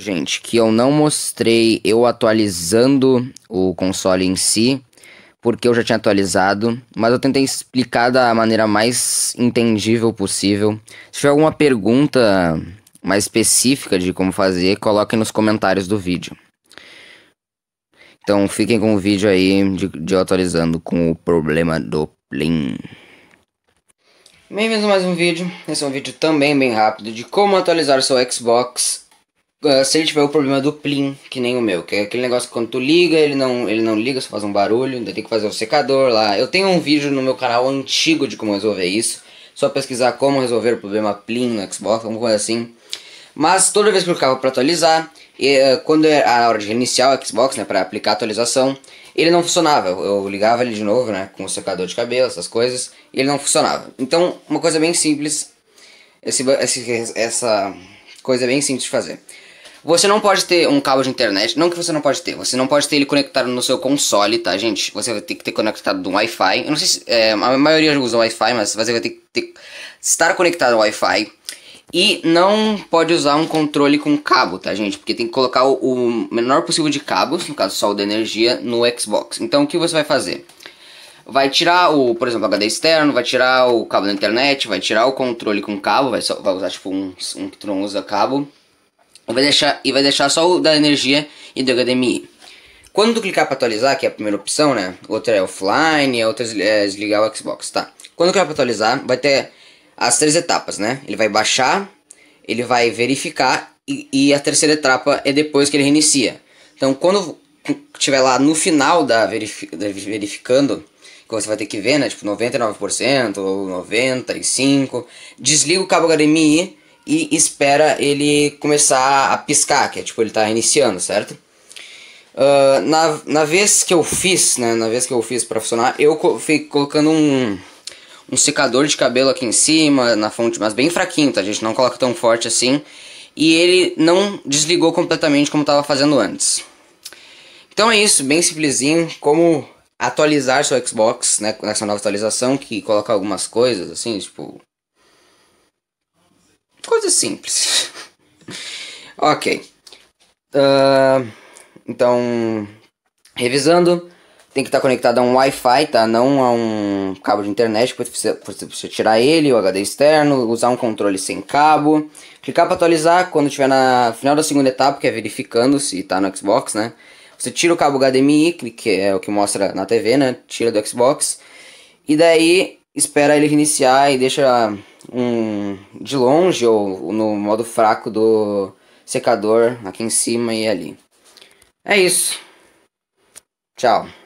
gente, que eu não mostrei eu atualizando o console em si, porque eu já tinha atualizado, mas eu tentei explicar da maneira mais entendível possível. Se tiver alguma pergunta mais específica de como fazer, coloquem nos comentários do vídeo. Então fiquem com o vídeo aí de, de atualizando com o problema do Plin. Bem-vindos a mais um vídeo. Esse é um vídeo também bem rápido de como atualizar o seu Xbox ah, se ele tiver o problema do plim, que nem o meu, que é aquele negócio que quando tu liga, ele não, ele não liga, só faz um barulho, ainda tem que fazer o secador lá. Eu tenho um vídeo no meu canal antigo de como resolver isso. Só pesquisar como resolver o problema plim no Xbox, alguma coisa assim. Mas toda vez que eu ficava para atualizar, e, uh, quando era é a hora de reiniciar o Xbox, né, para aplicar a atualização, ele não funcionava. Eu, eu, ligava ele de novo, né, com o secador de cabelo, essas coisas, e ele não funcionava. Então, uma coisa bem simples, esse, esse, essa coisa é bem simples de fazer. Você não pode ter um cabo de internet, não que você não pode ter, você não pode ter ele conectado no seu console, tá, gente? Você vai ter que ter conectado no Wi-Fi. Eu não sei se é, a maioria usa Wi-Fi, mas você vai ter que ter, estar conectado ao Wi-Fi. E não pode usar um controle com cabo, tá, gente? Porque tem que colocar o, o menor possível de cabos, no caso só o da energia, no Xbox. Então o que você vai fazer? vai tirar o, por exemplo, o HD externo, vai tirar o cabo da internet, vai tirar o controle com cabo, vai, só, vai usar tipo um, um que tu não usa cabo, vai deixar, e vai deixar só o da energia e do HDMI. Quando tu clicar para atualizar, que é a primeira opção, né? Outra é offline, a outra é, é desligar o Xbox, tá? Quando clicar para atualizar, vai ter as três etapas, né? Ele vai baixar, ele vai verificar e, e a terceira etapa é depois que ele reinicia. Então, quando tiver lá no final da, verifi da verificando, que você vai ter que ver, né? Tipo, 99% ou 95%, desliga o cabo HDMI e espera ele começar a piscar, que é tipo ele está iniciando, certo? Uh, na, na vez que eu fiz, né, na vez que eu fiz para funcionar, eu co fui colocando um, um secador de cabelo aqui em cima, na fonte, mas bem fraquinho, tá, gente? Não coloca tão forte assim. E ele não desligou completamente como tava fazendo antes. Então é isso, bem simplesinho, como atualizar seu Xbox, né, nessa nova atualização que coloca algumas coisas, assim, tipo simples. ok. Uh, então, revisando, tem que estar tá conectado a um Wi-Fi, tá? Não a um cabo de internet, porque você precisa tirar ele, o HD externo, usar um controle sem cabo. Clicar para atualizar quando estiver na final da segunda etapa, que é verificando se está no Xbox, né? Você tira o cabo HDMI, que é o que mostra na TV, né? Tira do Xbox. E daí espera ele reiniciar e deixa um de longe ou no modo fraco do secador aqui em cima e ali. É isso. Tchau.